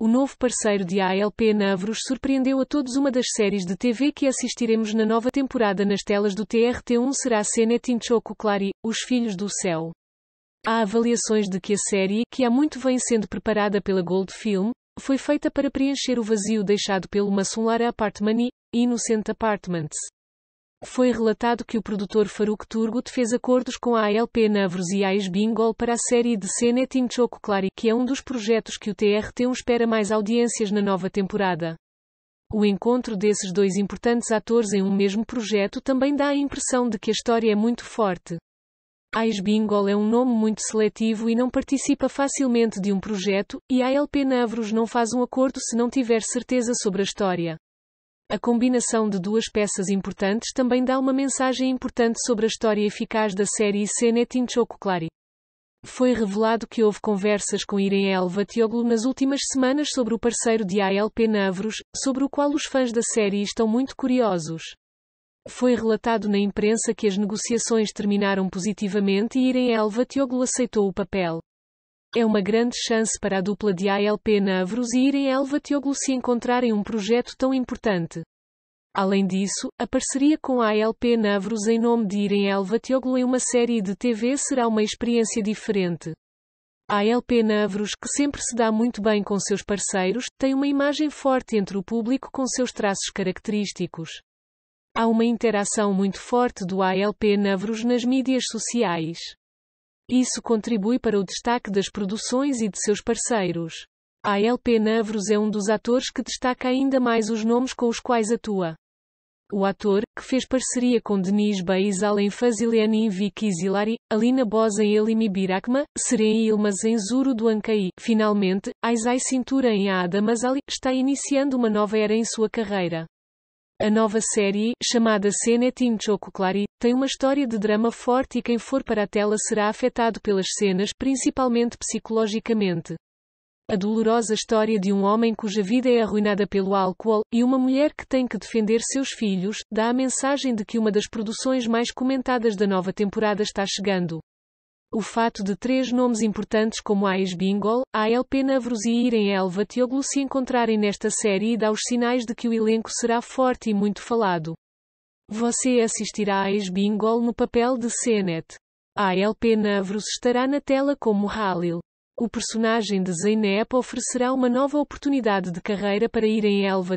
O novo parceiro de ALP Navros surpreendeu a todos uma das séries de TV que assistiremos na nova temporada nas telas do TRT1 será Senetin Choco Clari, Os Filhos do Céu. Há avaliações de que a série, que há muito vem sendo preparada pela Gold Film, foi feita para preencher o vazio deixado pelo Massunlara Apartmani, Innocent Apartments. Foi relatado que o produtor Faruk Turgut fez acordos com a ALP Navros e a Bingol para a série de Senetim Choco Clari, que é um dos projetos que o TRT1 espera mais audiências na nova temporada. O encontro desses dois importantes atores em um mesmo projeto também dá a impressão de que a história é muito forte. Ais Bingol é um nome muito seletivo e não participa facilmente de um projeto, e a ALP Navros não faz um acordo se não tiver certeza sobre a história. A combinação de duas peças importantes também dá uma mensagem importante sobre a história eficaz da série Senetin Inchoco Foi revelado que houve conversas com Irem Elva Tioglu nas últimas semanas sobre o parceiro de ALP Navros, sobre o qual os fãs da série estão muito curiosos. Foi relatado na imprensa que as negociações terminaram positivamente e Irem Elva Tioglu aceitou o papel. É uma grande chance para a dupla de ALP Navros e Irem Elva Tioglu se encontrarem um projeto tão importante. Além disso, a parceria com a ALP Navros em nome de Irem Elva Tioglu em uma série de TV será uma experiência diferente. A ALP Navros, que sempre se dá muito bem com seus parceiros, tem uma imagem forte entre o público com seus traços característicos. Há uma interação muito forte do ALP Navros nas mídias sociais. Isso contribui para o destaque das produções e de seus parceiros. A LP Navros é um dos atores que destaca ainda mais os nomes com os quais atua. O ator, que fez parceria com Denise Baizal em Fazilian Vicky Zilari, Alina Bosa em Elimi Birakma, Seren Ilmas em Zuru do Ancaí, finalmente, Aizai Cintura em Ada Mazali, está iniciando uma nova era em sua carreira. A nova série, chamada Senet in Chococlari, tem uma história de drama forte e quem for para a tela será afetado pelas cenas, principalmente psicologicamente. A dolorosa história de um homem cuja vida é arruinada pelo álcool, e uma mulher que tem que defender seus filhos, dá a mensagem de que uma das produções mais comentadas da nova temporada está chegando. O fato de três nomes importantes como Ais Bingol, ALP Navros e Irem Elva se encontrarem nesta série dá os sinais de que o elenco será forte e muito falado. Você assistirá a Ais Bingol no papel de Senet. ALP Navros estará na tela como Halil. O personagem de Zeynep oferecerá uma nova oportunidade de carreira para Irem Elva